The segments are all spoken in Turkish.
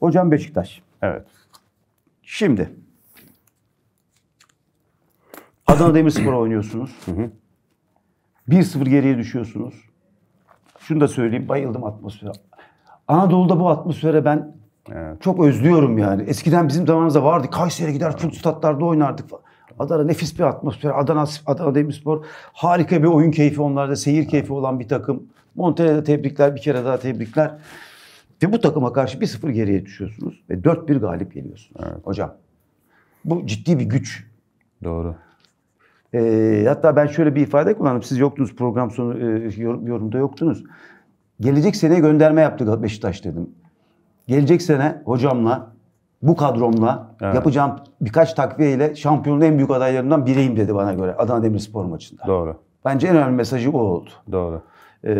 Hocam Beşiktaş. Evet. Şimdi Adana Demirspor'a oynuyorsunuz. 1-0 geriye düşüyorsunuz. Şunu da söyleyeyim bayıldım atmosfere. Anadolu'da bu atmosfere ben evet. çok özlüyorum yani. Eskiden bizim zamanımızda vardı. Kayseri'ye gider full statlarda oynardık falan. Adana nefis bir atmosfer. Adana, Adana Demirspor harika bir oyun keyfi onlarda. Seyir keyfi olan bir takım. Montella'da tebrikler. Bir kere daha tebrikler. Ve bu takıma karşı 1-0 geriye düşüyorsunuz ve 4-1 galip geliyorsunuz. Evet. Hocam bu ciddi bir güç. Doğru. E, hatta ben şöyle bir ifade kullandım. Siz yoktunuz program sonu e, yorum, yorumda yoktunuz. Gelecek sene gönderme yaptık Beşiktaş dedim. Gelecek sene hocamla bu kadromla evet. yapacağım birkaç takviye ile şampiyonun en büyük adaylarından biriyim dedi bana göre Adana Demirspor maçında. Doğru. Bence en önemli mesajı o oldu. Doğru. E,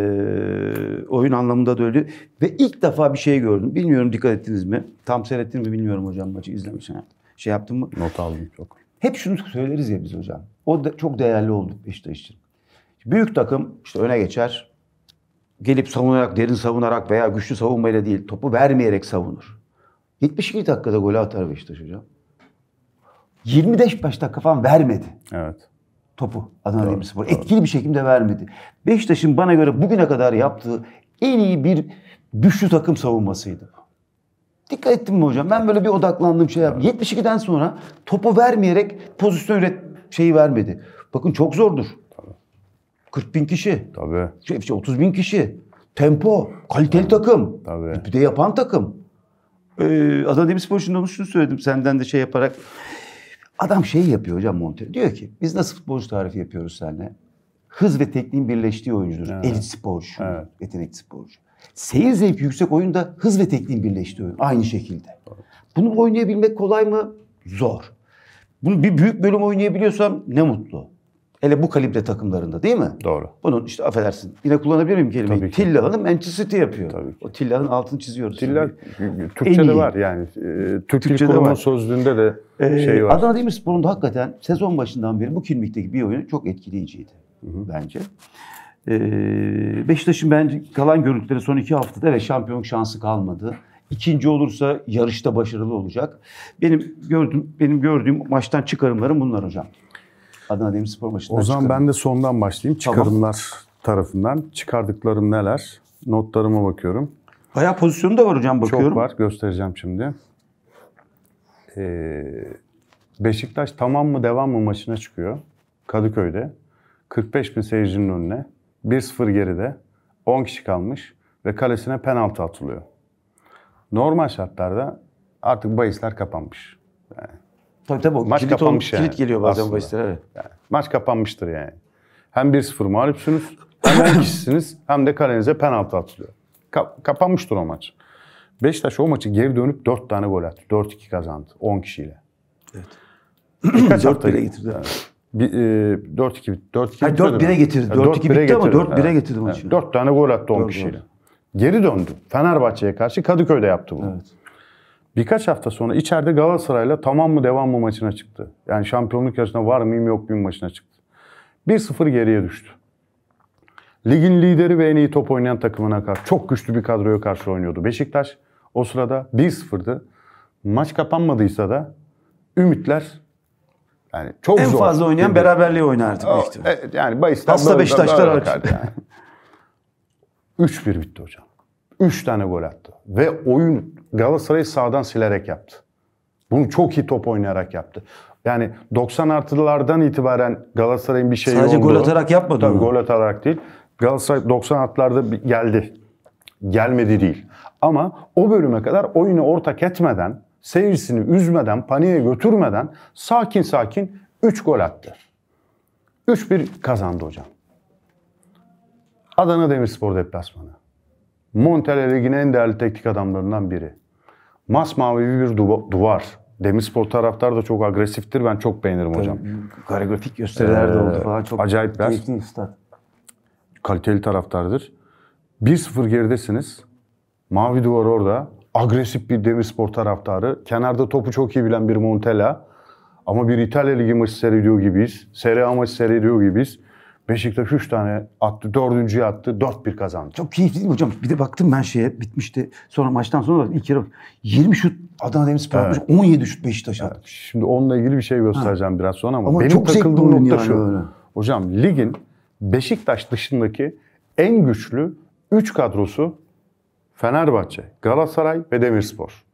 oyun anlamında da öyle. Ve ilk defa bir şey gördüm. Bilmiyorum dikkat ettiniz mi? Tam seyrettin mi bilmiyorum hocam maçı izlemişsin. Şey yaptın mı? Not aldım çok. Hep şunu söyleriz ya biz hocam. O da çok değerli oldu işte için. Büyük takım işte öne geçer. Gelip savunarak, derin savunarak veya güçlü savunmayla değil, topu vermeyerek savunur. 72 dakikada golü atar Beşiktaş hocam. 25 başta kafam vermedi. Evet topu Adana doğru, Demirspor. Doğru. Etkili bir şekilde vermedi. Beşiktaş'ın bana göre bugüne kadar yaptığı en iyi bir güçlü takım savunmasıydı. Dikkat ettim mi hocam? Ben böyle bir odaklandım şey yaptım. 72'den sonra topu vermeyerek pozisyon üret şeyi vermedi. Bakın çok zordur. Tabii. 40 bin kişi. Tabii. Şey, şey 30 bin kişi. Tempo, kaliteli Tabii. takım. Tabii. Bir de yapan takım. Ee, Adana Demirspor için onu şunu söyledim senden de şey yaparak. Adam şey yapıyor hocam Montero. Diyor ki biz nasıl futbolcu tarifi yapıyoruz seninle? Hız ve tekniğin birleştiği oyuncudur. Evet. Elit sporcu, evet. yetenekli sporcu. Seyir zevki yüksek oyunda hız ve tekniğin birleştiği oyun. Aynı şekilde. Bunu oynayabilmek kolay mı? Zor. Bunu bir büyük bölüm oynayabiliyorsam ne mutlu. Hele bu kalibre takımlarında değil mi? Doğru. Bunun işte affedersin yine kullanabilir miyim kelimeyi? Tabii ki. Tilla'nın Manchester yapıyor. Tabii ki. O Tilla'nın altını çiziyoruz. Tilla şimdi. Türkçe'de var yani. Ee, Türk Dil Kurumu sözlüğünde de ee, şey var. Adana da hakikaten sezon başından beri bu kimlikteki bir oyunu çok etkileyiciydi Hı-hı. bence. Ee, Beşiktaş'ın bence kalan görüntüleri son iki haftada ve şampiyonluk şansı kalmadı. İkinci olursa yarışta başarılı olacak. Benim gördüğüm benim gördüğüm maçtan çıkarımlarım bunlar hocam. Adana Demirspor maçından O zaman çıkarım. ben de sondan başlayayım. Çıkarımlar tamam. tarafından. Çıkardıklarım neler? Notlarıma bakıyorum. Bayağı pozisyonu da var hocam bakıyorum. Çok var. Göstereceğim şimdi. Ee, Beşiktaş tamam mı devam mı maçına çıkıyor. Kadıköy'de. 45 bin seyircinin önüne. 1-0 geride. 10 kişi kalmış. Ve kalesine penaltı atılıyor. Normal şartlarda artık bahisler kapanmış. Yani Tabii tabii. Maç kilit kapanmış ol, yani. Kilit geliyor bazen bahislere. Evet. Yani, maç kapanmıştır yani. Hem 1-0 mağlupsunuz hem ikisisiniz hem de kalenize penaltı atılıyor. Ka- kapanmıştır o maç. Beşiktaş o maçı geri dönüp 4 tane gol attı. 4-2 kazandı 10 kişiyle. Evet. Birkaç 4 bile getirdi. Yani. Bir, e, 4-2 bitti. 4-2 Hayır, 4 1'e getirdi. 4-2 bitti getirdi. ama 4 1'e getirdi maçı. Evet. 4 tane gol attı 10 kişiyle. Geri döndü. Fenerbahçe'ye karşı Kadıköy'de yaptı bunu. Evet. Birkaç hafta sonra içeride Galatasaray'la tamam mı devam mı maçına çıktı. Yani şampiyonluk yarışına var mıyım yok muyum maçına çıktı. 1-0 geriye düştü. Ligin lideri ve en iyi top oynayan takımına karşı çok güçlü bir kadroya karşı oynuyordu. Beşiktaş o sırada 1-0'dı. Maç kapanmadıysa da ümitler yani çok en zor. En fazla oynayan Bilmiyorum. beraberliği oynardı o, e, yani Bayistan Hasta Beşiktaşlar arasında. Yani. 3-1 bitti hocam. 3 tane gol attı. Ve oyun Galatasaray'ı sağdan silerek yaptı. Bunu çok iyi top oynayarak yaptı. Yani 90 artılardan itibaren Galatasaray'ın bir şeyi Sadece oldu. gol atarak yapmadı Tabii mı? gol atarak değil. Galatasaray 90 artılarda geldi. Gelmedi değil. Ama o bölüme kadar oyunu ortak etmeden, seyircisini üzmeden, paniğe götürmeden sakin sakin 3 gol attı. 3-1 kazandı hocam. Adana Demirspor deplasmanı. Montel Ligi'nin en değerli teknik adamlarından biri masmavi bir duva, duvar. Demirspor taraftar da çok agresiftir. Ben çok beğenirim Tabii, hocam. Koreografik gösteriler de ee, oldu falan. Çok acayip keyifli Kaliteli taraftardır. 1-0 geridesiniz. Mavi duvar orada. Agresif bir Demirspor taraftarı. Kenarda topu çok iyi bilen bir Montella. Ama bir İtalya Ligi maçı seyrediyor gibiyiz. Serie A maçı seyrediyor gibiyiz. Beşiktaş 3 tane attı. Dördüncüye attı. 4-1 kazandı. Çok keyifli değil mi hocam? Bir de baktım ben şeye bitmişti. Sonra maçtan sonra ilk yarı 20 şut Adana Demirspor evet. 17 şut Beşiktaş attı. Evet. Şimdi onunla ilgili bir şey göstereceğim ha. biraz sonra ama, ama benim çok takıldığım nokta yani şu. Öyle. Hocam ligin Beşiktaş dışındaki en güçlü 3 kadrosu Fenerbahçe, Galatasaray ve Demirspor.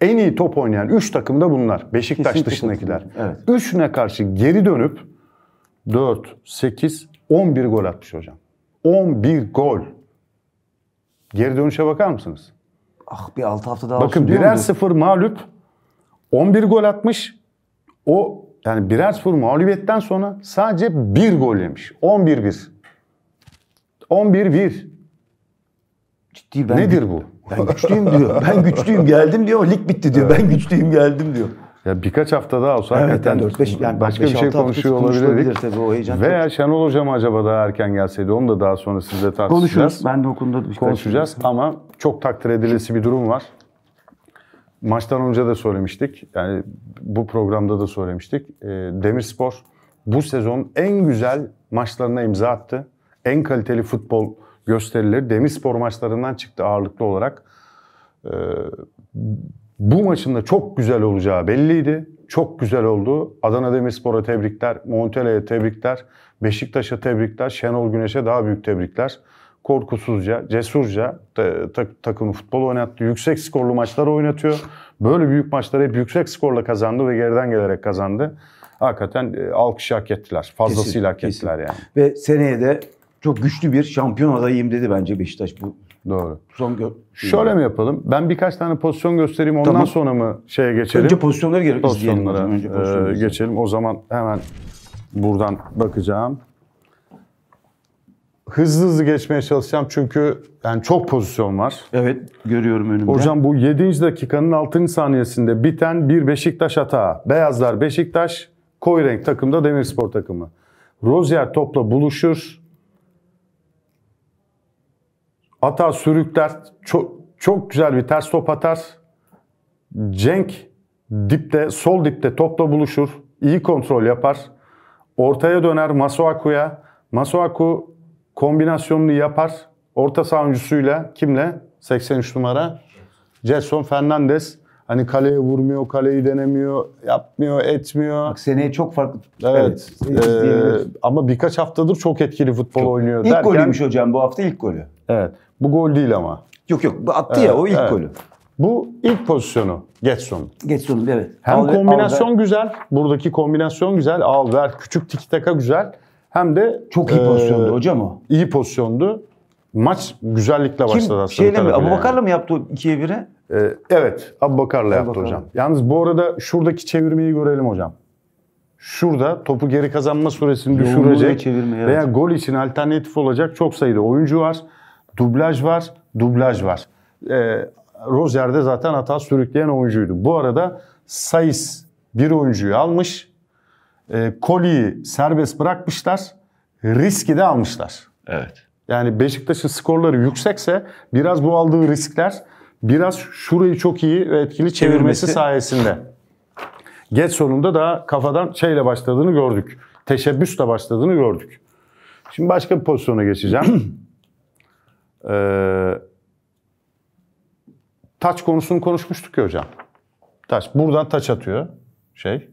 En iyi top oynayan 3 takım da bunlar. Beşiktaş Kesinlikle dışındakiler. Evet. Üçüne karşı geri dönüp 4, 8, 11 gol atmış hocam. 11 gol. Geri dönüşe bakar mısınız? Ah bir 6 hafta daha Bakın olsun, birer sıfır mağlup 11 gol atmış. O yani birer sıfır mağlubiyetten sonra sadece bir gol yemiş. 11-1. 11-1. Ciddi ben Nedir bu? Ben güçlüyüm diyor. Ben güçlüyüm geldim diyor. Lig bitti diyor. Ben güçlüyüm geldim diyor. Ya birkaç hafta daha olsa evet, hakikaten 4, 5, yani başka 5, bir şey konuşuyor olabilirdik. Tabii, o heyecan Veya çok... Şenol Hocam acaba daha erken gelseydi onu da daha sonra sizle tartışacağız. Konuşuruz. Ben de o konuda bir şey Konuşacağız şey. ama çok takdir edilesi bir durum var. Maçtan önce de söylemiştik. Yani bu programda da söylemiştik. Ee, Demirspor bu sezon en güzel maçlarına imza attı. En kaliteli futbol gösterileri Demirspor maçlarından çıktı ağırlıklı olarak. Ee, bu maçın da çok güzel olacağı belliydi. Çok güzel oldu. Adana Demirspor'a tebrikler, Montele'ye tebrikler, Beşiktaş'a tebrikler, Şenol Güneş'e daha büyük tebrikler. Korkusuzca, cesurca ta- takımı futbol oynattı. Yüksek skorlu maçlar oynatıyor. Böyle büyük maçları hep yüksek skorla kazandı ve geriden gelerek kazandı. Hakikaten e, alkışı hak ettiler. Fazlasıyla kesin, hak ettiler kesin. yani. Ve seneye de çok güçlü bir şampiyon adayıyım dedi bence Beşiktaş bu Doğru. Son gö- Şöyle mi yapalım? Ben birkaç tane pozisyon göstereyim ondan Tamam. sonra mı şeye geçelim? Önce pozisyonları gere- izleyelim Pozisyonlara Önce e, pozisyonları e, geçelim. O zaman hemen buradan bakacağım. Hızlı hızlı geçmeye çalışacağım çünkü yani çok pozisyon var. Evet görüyorum önümde. Hocam bu 7. dakikanın 6. saniyesinde biten bir Beşiktaş hata. Beyazlar Beşiktaş, koyu renk takımda Demirspor takımı. Rozier topla buluşur. Ata sürükler. Çok, çok güzel bir ters top atar. Cenk dipte, sol dipte topla buluşur. İyi kontrol yapar. Ortaya döner Masuaku'ya. Masuaku kombinasyonunu yapar. Orta saha oyuncusuyla kimle? 83 numara. Jason Fernandez. Hani kaleye vurmuyor, kaleyi denemiyor, yapmıyor, etmiyor. Bak seneye çok farklı. Evet. evet. Ee, ama birkaç haftadır çok etkili futbol çok. oynuyor. İlk derken, golüymüş hocam bu hafta ilk golü. Evet. Bu gol değil ama. Yok yok attı evet, ya o ilk evet. golü. Bu ilk pozisyonu Getson. Getson evet. Hem al, kombinasyon al, güzel. Buradaki kombinasyon güzel. Al ver küçük tiki taka güzel. Hem de çok iyi e, pozisyondu hocam o. İyi pozisyondu. Maç güzellikle başladı Kim, aslında. Şeyle mi? Abu Bakar'la yani. mı yaptı 2'ye 1'e? E, evet. Abu Bakar'la yaptı Bakar. hocam. Yalnız bu arada şuradaki çevirmeyi görelim hocam. Şurada topu geri kazanma süresini Yolunu düşürecek veya gol için alternatif olacak çok sayıda oyuncu var dublaj var, dublaj var. E, Rozier'de zaten hata sürükleyen oyuncuydu. Bu arada Sayis bir oyuncuyu almış. E, Koli'yi serbest bırakmışlar. Riski de almışlar. Evet. Yani Beşiktaş'ın skorları yüksekse biraz bu aldığı riskler biraz şurayı çok iyi ve etkili çevirmesi, çevirmesi sayesinde. Geç sonunda da kafadan şeyle başladığını gördük. Teşebbüsle başladığını gördük. Şimdi başka bir pozisyona geçeceğim. Ee, taç konusunu konuşmuştuk ya hocam. Taç. Buradan taç atıyor şey.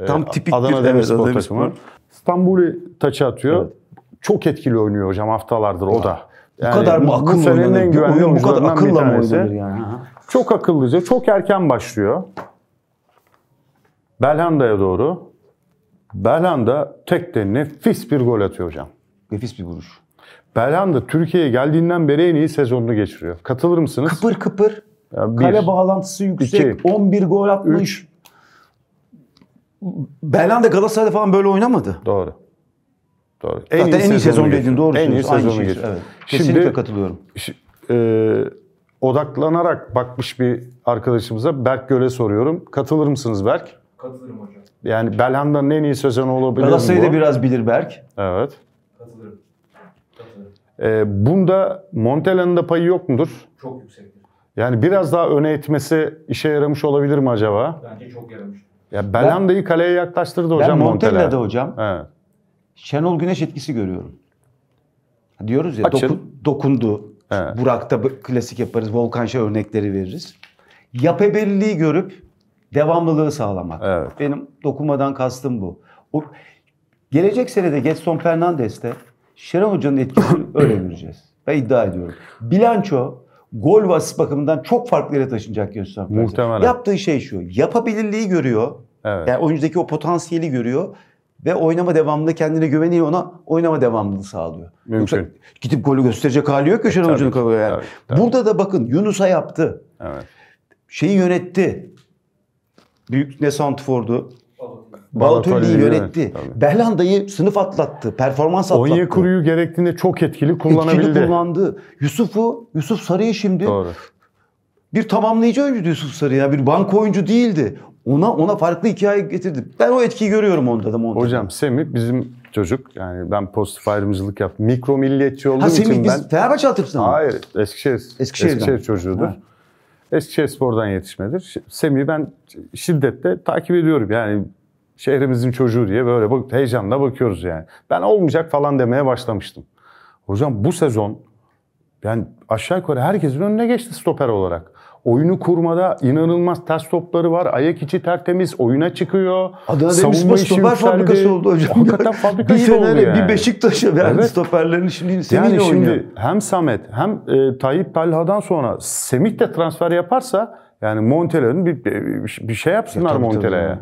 Ee, Tam ee, tipik Adana bir Demirspor evet, takımı. İstanbul'u taça atıyor. Evet. Çok etkili oynuyor hocam haftalardır o da. Yani bu kadar mı akıllı senenin en güvenli oyun, bu kadar akılla mı oynanır yani? Çok akıllıca, çok erken başlıyor. Belhanda'ya doğru. Belhanda tek de nefis bir gol atıyor hocam. Nefis bir vuruş da Türkiye'ye geldiğinden beri en iyi sezonunu geçiriyor. Katılır mısınız? Kıpır kıpır. Ya bir, kale bağlantısı yüksek. Iki, 11 gol atmış. Üç. da Galatasaray'da falan böyle oynamadı. Doğru. Doğru. En Zaten iyi en iyi sezon dedin. doğru. En iyi sezonu şey. geçti. Evet. Kesinlikle Şimdi, katılıyorum. E, odaklanarak bakmış bir arkadaşımıza Berk Göl'e soruyorum. Katılır mısınız Berk? Katılırım hocam. Yani Belhanda'nın en iyi sezonu olabilir Galatasaray'ı da biraz bilir Berk. Evet. E, bunda Montella'nın da payı yok mudur? Çok yüksektir. Yani biraz daha öne etmesi işe yaramış olabilir mi acaba? Bence çok yaramış. Ya Belhanda'yı kaleye yaklaştırdı hocam ben Montella. Ben Montella'da hocam evet. Şenol Güneş etkisi görüyorum. Diyoruz ya Açın. doku, dokundu. Evet. Burak'ta klasik yaparız. volkan Volkanşa örnekleri veririz. Yapabiliği görüp devamlılığı sağlamak. Evet. Benim dokunmadan kastım bu. O, gelecek senede Getson Fernandes'te Şeren Hoca'nın etkisini öğreneceğiz. Ben iddia ediyorum. Bilanço gol vasıf bakımından çok farklı yere taşınacak Yusuf Muhtemelen. Yaptığı şey şu. Yapabilirliği görüyor. Evet. Yani oyuncudaki o potansiyeli görüyor ve oynama devamında kendine güveniyor ona oynama devamlılığı sağlıyor. Mümkün. Yoksa gidip golü gösterecek hali yok Köşen e, Hoca'nın kabuğu yani. Tabii, tabii. Burada da bakın Yunus'a yaptı. Evet. Şeyi yönetti. Büyük ne Santford'u Balotelli'yi yönetti. Tabii. Belhanda'yı sınıf atlattı. Performans atlattı. Onyekuru'yu gerektiğinde çok etkili kullanabildi. Etkili kullandı. Yusuf'u, Yusuf Sarı'yı şimdi Doğru. bir tamamlayıcı oyuncuydu Yusuf Sarı ya. Bir banka oyuncu değildi. Ona ona farklı hikaye getirdi. Ben o etkiyi görüyorum onda da. Onda. Hocam Semih bizim çocuk. Yani ben pozitif ayrımcılık yaptım. Mikro milliyetçi olduğum ha, Semih, için biz ben... Fenerbahçe altyapısından mı? Hayır. Eskişehir. Eskişehir'den. Eskişehir çocuğudur. Ha. Eskişehir Spor'dan yetişmedir. Semih'i ben şiddetle takip ediyorum. Yani Şehrimizin çocuğu diye böyle bak, heyecanla bakıyoruz yani. Ben olmayacak falan demeye başlamıştım. Hocam bu sezon yani aşağı yukarı herkesin önüne geçti stoper olarak. Oyunu kurmada inanılmaz ters topları var. Ayak içi tertemiz oyuna çıkıyor. Adana Demirspor stoper yükseldi. fabrikası oldu hocam. Hakikaten fabrikası bir Fener'e, oldu yani. Bir Beşiktaş'a verdi evet. stoperlerini şimdi Semih'le yani şimdi hem Samet hem e, Tayyip Talha'dan sonra Semih de transfer yaparsa yani Montele'nin bir, bir şey yapsınlar ya, e, Montele'ye.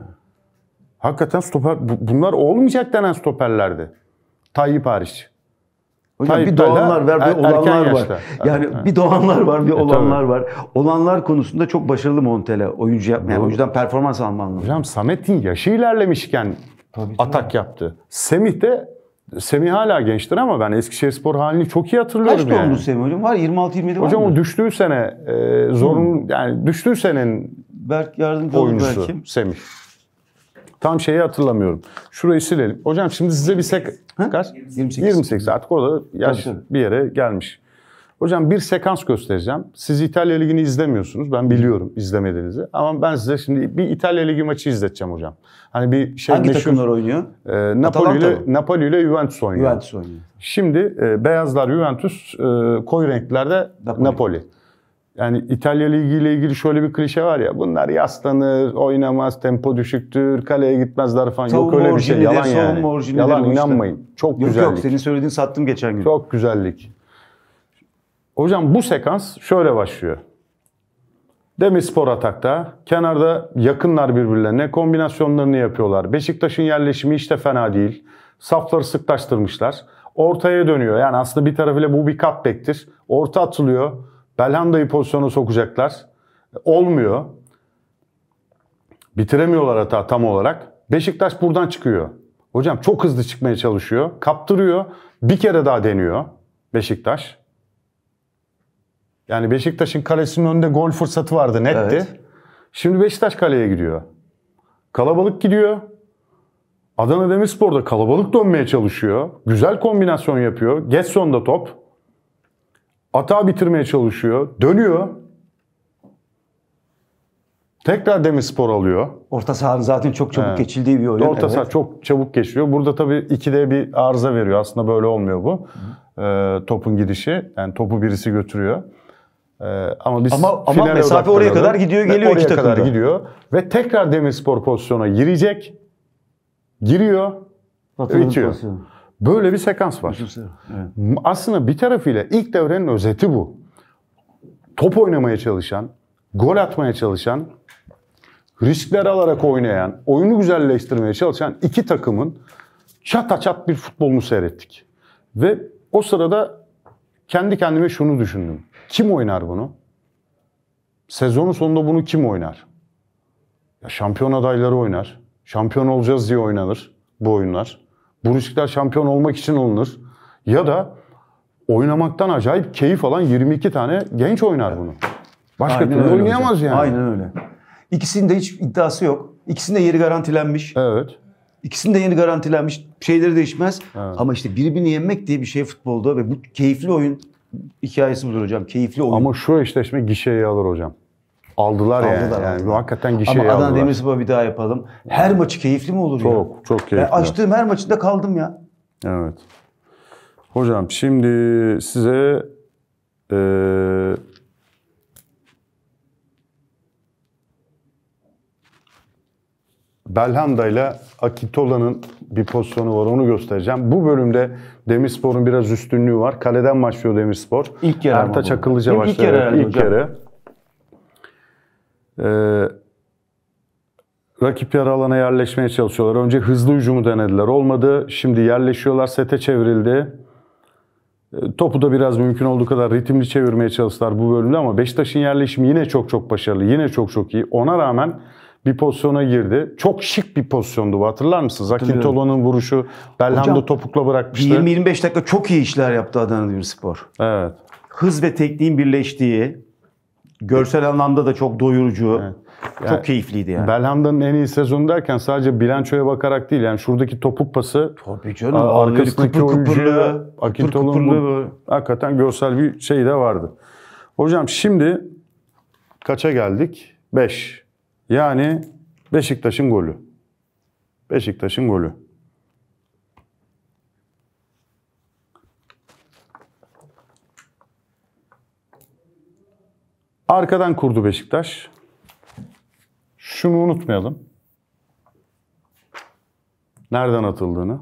Hakikaten stoper bunlar olmayacak denen stoperlerdi. Tayyip hariç. Hocam bir doğanlar var, bir er, olanlar var. Yani bir doğanlar var, bir e, olanlar var. Olanlar konusunda çok başarılı montele oyuncu yapmaya, yani oyuncudan performans alma anlamında. Hocam Samet'in yaşı ilerlemişken tabii, atak tabii. yaptı. Semih de Semih hala gençtir ama ben Eskişehirspor halini çok iyi hatırlıyorum Kaç yani. doğumlu Semih hocam? Var 26 27 var. Hocam mı? o düştüğü sene e, zorun hmm. yani düştüğü senenin Berk yardımcı olur belki. Semih. Tam şeyi hatırlamıyorum. Şurayı silelim. Hocam şimdi size bir sek... Kaç? 28. 28. Artık o da yaş bir yere gelmiş. Hocam bir sekans göstereceğim. Siz İtalya Ligi'ni izlemiyorsunuz. Ben biliyorum izlemediğinizi. Ama ben size şimdi bir İtalya Ligi maçı izleteceğim hocam. Hani bir şey Hangi meşhur, takımlar oynuyor? E, Napoli ile Napoli ile Juventus oynuyor. Juventus oynuyor. Şimdi e, beyazlar Juventus, e, koyu renklerde Napoli. Napoli. Yani İtalya Ligi ile ilgili şöyle bir klişe var ya. Bunlar yaslanır, oynamaz, tempo düşüktür, kaleye gitmezler falan. Savunma yok öyle bir şey. Yalan yani. Yalan işte. inanmayın. Çok yok, güzellik. Yok senin söylediğin sattım geçen gün. Çok güzellik. Hocam bu sekans şöyle başlıyor. Demirspor atakta. Kenarda yakınlar birbirlerine. Kombinasyonlarını yapıyorlar. Beşiktaş'ın yerleşimi işte fena değil. Safları sıklaştırmışlar. Ortaya dönüyor. Yani aslında bir tarafıyla bu bir cutback'tir. Orta atılıyor. Belhanda'yı pozisyona sokacaklar. Olmuyor. Bitiremiyorlar hata tam olarak. Beşiktaş buradan çıkıyor. Hocam çok hızlı çıkmaya çalışıyor. Kaptırıyor. Bir kere daha deniyor Beşiktaş. Yani Beşiktaş'ın kalesinin önünde gol fırsatı vardı netti. Evet. Şimdi Beşiktaş kaleye gidiyor. Kalabalık gidiyor. Adana Demirspor da kalabalık dönmeye çalışıyor. Güzel kombinasyon yapıyor. Getson'da top. Ata bitirmeye çalışıyor. Dönüyor. Tekrar spor alıyor. Orta sahanın zaten çok çabuk evet. geçildiği bir oyun. Orta evet. saha çok çabuk geçiyor. Burada tabii 2D bir arıza veriyor. Aslında böyle olmuyor bu. Ee, topun gidişi. Yani topu birisi götürüyor. Ee, ama biz ama, ama mesafe oraya kadar gidiyor geliyor oraya iki takımda. kadar gidiyor. Ve tekrar spor pozisyona girecek. Giriyor. Batırın bitiyor. Pozisyonu. Böyle bir sekans var. Evet. Aslında bir tarafıyla ilk devrenin özeti bu. Top oynamaya çalışan, gol atmaya çalışan, riskler alarak oynayan, oyunu güzelleştirmeye çalışan iki takımın çata çat bir futbolunu seyrettik. Ve o sırada kendi kendime şunu düşündüm. Kim oynar bunu? Sezonun sonunda bunu kim oynar? Ya şampiyon adayları oynar. Şampiyon olacağız diye oynanır bu oyunlar. Bu riskler şampiyon olmak için alınır. Ya da oynamaktan acayip keyif alan 22 tane genç oynar bunu. Başka Aynen türlü oynayamaz hocam. yani. Aynen öyle. İkisinde hiç iddiası yok. İkisinde yeri garantilenmiş. Evet. İkisinde yeni garantilenmiş. Şeyleri değişmez. Evet. Ama işte birbirini yenmek diye bir şey futbolda ve bu keyifli oyun hikayesi budur hocam. Keyifli oyun. Ama şu eşleşme gişeyi alır hocam. Aldılar, aldılar yani. Aldılar. yani. Hakikaten gişe Ama şey Adana Demirspor bir daha yapalım. Her maçı keyifli mi olur çok, ya? Çok, çok keyifli. Ben açtığım her maçında kaldım ya. Evet. Hocam şimdi size e, Belhanda ile Akitola'nın bir pozisyonu var. Onu göstereceğim. Bu bölümde Demirspor'un biraz üstünlüğü var. Kaleden başlıyor Demirspor. İlk yarı Ertaç Akıllıca başlıyor. İlk, ilk yarı. Ee, rakip yarı alana yerleşmeye çalışıyorlar. Önce hızlı hücumu denediler. Olmadı. Şimdi yerleşiyorlar. Sete çevrildi. Ee, topu da biraz mümkün olduğu kadar ritimli çevirmeye çalıştılar bu bölümde ama Beşiktaş'ın yerleşimi yine çok çok başarılı. Yine çok çok iyi. Ona rağmen bir pozisyona girdi. Çok şık bir pozisyondu bu hatırlar mısınız? Akintola'nın vuruşu Belhanda topukla bırakmıştı. 20-25 dakika çok iyi işler yaptı Adana Demirspor. Evet. Hız ve tekniğin birleştiği, Görsel anlamda da çok doyurucu. Evet. Yani çok keyifliydi yani. Belhanda'nın en iyi sezonu derken sadece bilançoya bakarak değil yani şuradaki topuk pası Tabii canım. arkasındaki oyuncu Akintol'un hakikaten görsel bir şey de vardı. Hocam şimdi kaça geldik? 5. Yani Beşiktaş'ın golü. Beşiktaş'ın golü. Arkadan kurdu Beşiktaş. Şunu unutmayalım. Nereden atıldığını.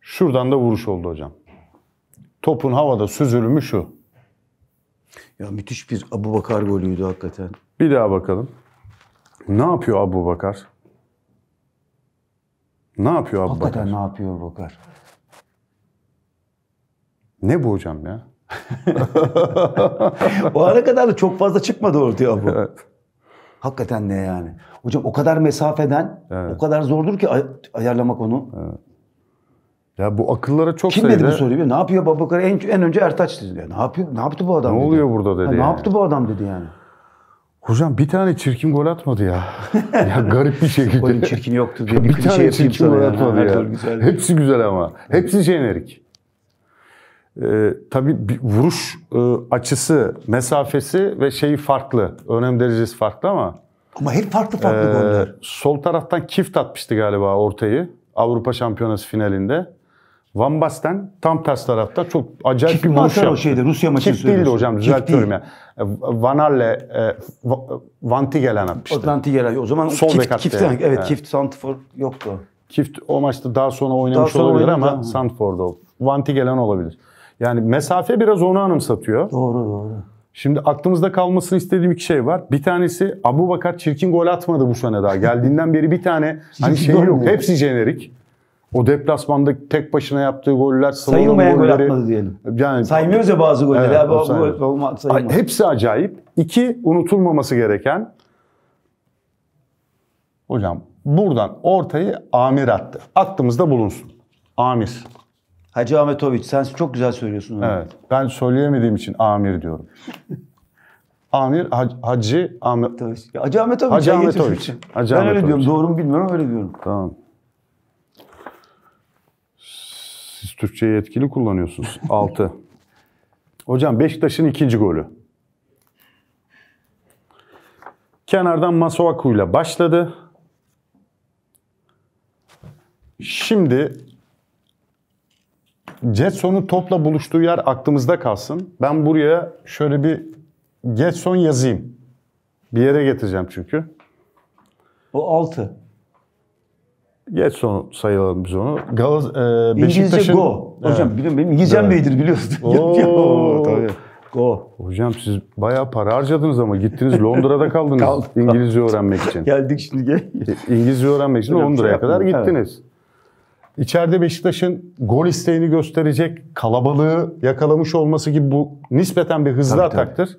Şuradan da vuruş oldu hocam. Topun havada süzülümü şu. Ya müthiş bir Abu Bakar golüydü hakikaten. Bir daha bakalım. Ne yapıyor Abu Bakar? Ne yapıyor Abu hakikaten Bakar? Hakikaten ne yapıyor Bakar? Ne bu hocam ya? o ana kadar da çok fazla çıkmadı ortaya bu. Evet. Hakikaten ne yani. Hocam o kadar mesafeden evet. o kadar zordur ki ay- ayarlamak onu. Evet. Ya bu akıllara çok Kim sayıda... dedi bu soruyu? Ne yapıyor Babakar'a? En, en önce Ertaç dedi. Ya, ne yapıyor? Ne yaptı bu adam? Ne dedi. oluyor burada dedi. Ha, yani. Ne yaptı bu adam dedi yani. Hocam bir tane çirkin gol atmadı ya. ya garip bir şekilde. Golün çirkin yoktu diye bir, bir tane şey çirkin gol atmadı ya. ya. Güzel. Hepsi güzel ama. Hepsi jenerik. E, tabii bir vuruş e, açısı, mesafesi ve şeyi farklı. Önem derecesi farklı ama. Ama hep farklı farklı e, goller. Sol taraftan Kift atmıştı galiba ortayı. Avrupa Şampiyonası finalinde. Van Basten tam ters tarafta çok acayip Çift bir vuruş yaptı. o şeydi Rusya maçı Çift değildi hocam düzeltiyorum ya. Yani. Ee, Van Arle, e, Vanti gelen atmıştı. O Vanti gelen o zaman Sol Kift, Kift yani. evet, evet Kift Santifor yoktu. Kift o maçta daha sonra oynamış daha sonra olabilir ama Santifor'da o. Van Tigelen olabilir. Yani mesafe biraz onu anımsatıyor. Doğru doğru. Şimdi aklımızda kalmasını istediğim iki şey var. Bir tanesi Abu Bakar çirkin gol atmadı bu sene daha. Geldiğinden beri bir tane hani şey yok. Hepsi jenerik. O deplasmanda tek başına yaptığı goller, sayılmayan golleri, gol atmadı diyelim. Yani saymıyoruz ya bazı golleri. Evet, abi, o gol olmaz, sayılmaz. Hepsi acayip. İki unutulmaması gereken Hocam buradan ortayı amir attı. Aklımızda bulunsun. Amir. Hacı Ahmetoviç sen çok güzel söylüyorsun. Onu. Evet. Ben söyleyemediğim için amir diyorum. amir Hacı, Hacı Ahmetoviç. Hacı Ahmetoviç. Hacı Ahmetoviç. Hacı ben Ahmetoviç. öyle diyorum. Doğru mu bilmiyorum öyle diyorum. Tamam. Siz Türkçeyi etkili kullanıyorsunuz. 6. Hocam Beşiktaş'ın ikinci golü. Kenardan Masuaku ile başladı. Şimdi Getson'un topla buluştuğu yer aklımızda kalsın. Ben buraya şöyle bir Getson yazayım. Bir yere getireceğim çünkü. O 6. Getson sayalım biz onu. Galaz, e, İngilizce go. Hocam evet. benim İngilizcem evet. iyidir biliyorsun. Oo, tabii. Go. Hocam siz bayağı para harcadınız ama gittiniz Londra'da kaldınız İngilizce öğrenmek için. Geldik şimdi gel. İngilizce öğrenmek için şey Londra'ya şey kadar gittiniz. Evet. İçeride Beşiktaş'ın gol isteğini gösterecek kalabalığı yakalamış olması gibi bu nispeten bir hızlı tabii, ataktır. Tabii.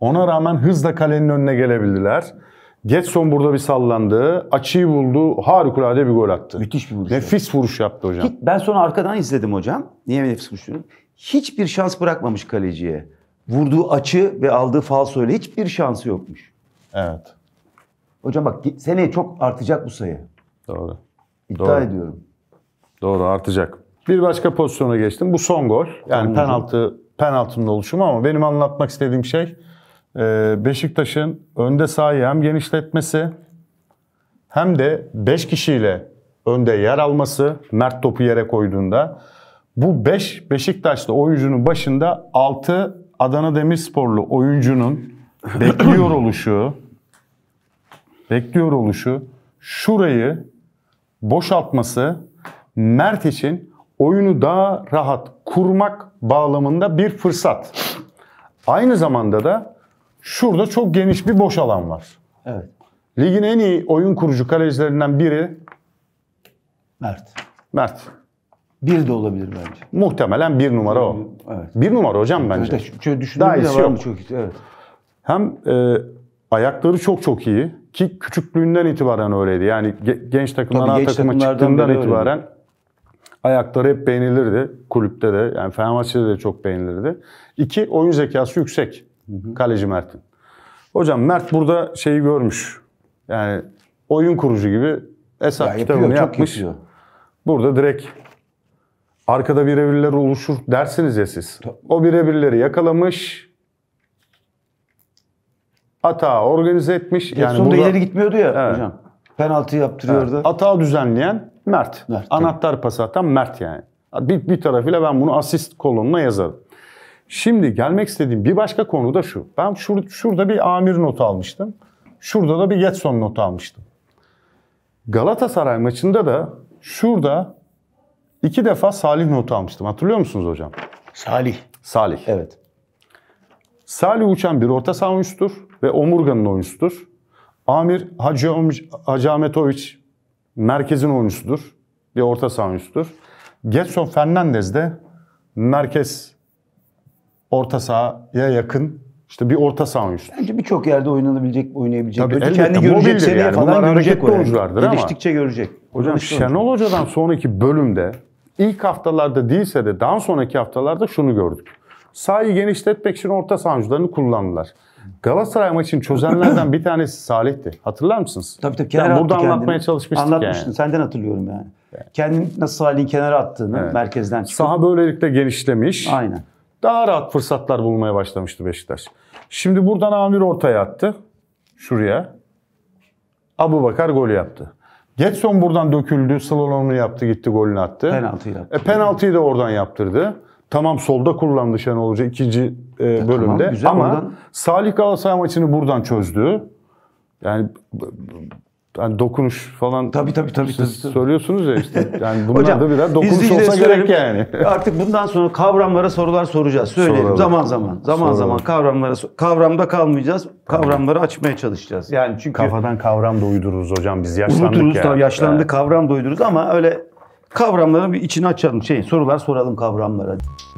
Ona rağmen hızla kalenin önüne gelebildiler. Getson burada bir sallandı. Açıyı buldu. Harikulade bir gol attı. Müthiş bir vuruş. Nefis yaptı. vuruş yaptı hocam. ben sonra arkadan izledim hocam. Niye nefis vuruş Hiçbir şans bırakmamış kaleciye. Vurduğu açı ve aldığı falso ile hiçbir şansı yokmuş. Evet. Hocam bak seneye çok artacak bu sayı. Doğru. İddia Doğru. ediyorum. Doğru artacak. Bir başka pozisyona geçtim. Bu son gol. Yani tamam. penaltı penaltının oluşumu ama benim anlatmak istediğim şey e, Beşiktaş'ın önde sahayı hem genişletmesi hem de 5 kişiyle önde yer alması Mert topu yere koyduğunda bu 5 beş, Beşiktaşlı oyuncunun başında 6 Adana Demirsporlu oyuncunun bekliyor oluşu bekliyor oluşu şurayı boşaltması Mert için oyunu daha rahat kurmak bağlamında bir fırsat. Aynı zamanda da şurada çok geniş bir boş alan var. Evet. Ligin en iyi oyun kurucu kalecilerinden biri Mert. Mert. Bir de olabilir bence. Muhtemelen bir numara o. Evet. Bir numara hocam bence. şöyle düşündüğüm Daha iyisi Çok iyi. Evet. Hem e, ayakları çok çok iyi ki küçüklüğünden itibaren öyleydi. Yani genç takımdan Tabii A takıma çıktığından itibaren öyleydi. ayakları hep beğenilirdi. Kulüpte de yani Fenerbahçe'de de çok beğenilirdi. İki, oyun zekası yüksek. Hı hı. Kaleci Mert'in. Hocam Mert burada şeyi görmüş. Yani oyun kurucu gibi hesap ya kitabını yapıyor, yapmış. Yapıyor. Burada direkt arkada birebirler oluşur dersiniz ya siz. O birebirleri yakalamış Ata organize etmiş. Getson yani da ileri gitmiyordu ya evet. hocam. Penaltı yaptırıyordu. Evet. Atağı düzenleyen Mert. Mert Anahtar tabii. pas atan Mert yani. Bir, bir tarafıyla ben bunu asist kolonuna yazarım. Şimdi gelmek istediğim bir başka konu da şu. Ben şur, şurada bir amir notu almıştım. Şurada da bir Getson notu almıştım. Galatasaray maçında da şurada iki defa Salih notu almıştım. Hatırlıyor musunuz hocam? Salih. Salih. Evet. Salih uçan bir orta saha oyuncusudur ve omurganın oyuncusudur. Amir Hacı, Hacı Ahmetoviç merkezin oyuncusudur. Bir orta saha oyuncusudur. Getson Fernandez de merkez orta sahaya yakın işte bir orta saha oyuncusu. Bence birçok yerde oynanabilecek, oynayabilecek. Tabii elbette, kendi görecek seviyeye yani. falan Bunlar görecek hareketli oyunculardır Geliştikçe görecek. Hocam Gelişti Şenol oyuncu. Hoca'dan sonraki bölümde ilk haftalarda değilse de daha sonraki haftalarda şunu gördük. Sahayı genişletmek için orta saha oyuncularını kullandılar. Galatasaray maçını çözenlerden bir tanesi Salih'ti. Hatırlar mısınız? Tabii tabii kenara yani attı burada kendini. anlatmaya çalışmıştık Anlatmıştın. Yani. Senden hatırlıyorum yani. yani. Kendini nasıl Salih'in kenara attığını evet. merkezden çıkıp. Saha böylelikle genişlemiş. Aynen. Daha rahat fırsatlar bulmaya başlamıştı Beşiktaş. Şimdi buradan Amir ortaya attı. Şuraya. Abu Bakar golü yaptı. Getson buradan döküldü. Slalom'unu yaptı gitti golünü attı. Penaltıyı yaptı. E, penaltıyı da oradan yaptırdı. Tamam solda kullandı Şenol Hoca. ikinci e, bölümde. Tamam, güzel, Ama oradan... Salih Galatasaray maçını buradan çözdü. Yani hani dokunuş falan tabii, tabii, tabii, tabii, tabii. söylüyorsunuz ya işte. Yani bunlar Hocam, da biraz dokunuş olsa gerek yani. Artık bundan sonra kavramlara sorular soracağız. Söyleyelim Soralım. zaman zaman. Zaman Soralım. zaman kavramlara kavramda kalmayacağız. Kavramları açmaya çalışacağız. Yani çünkü kafadan kavram da uydururuz hocam biz yaşlandık unuturuz, yani. Tabii, yaşlandık yani. kavram da uydururuz ama öyle kavramların bir içini açalım şey sorular soralım kavramlara.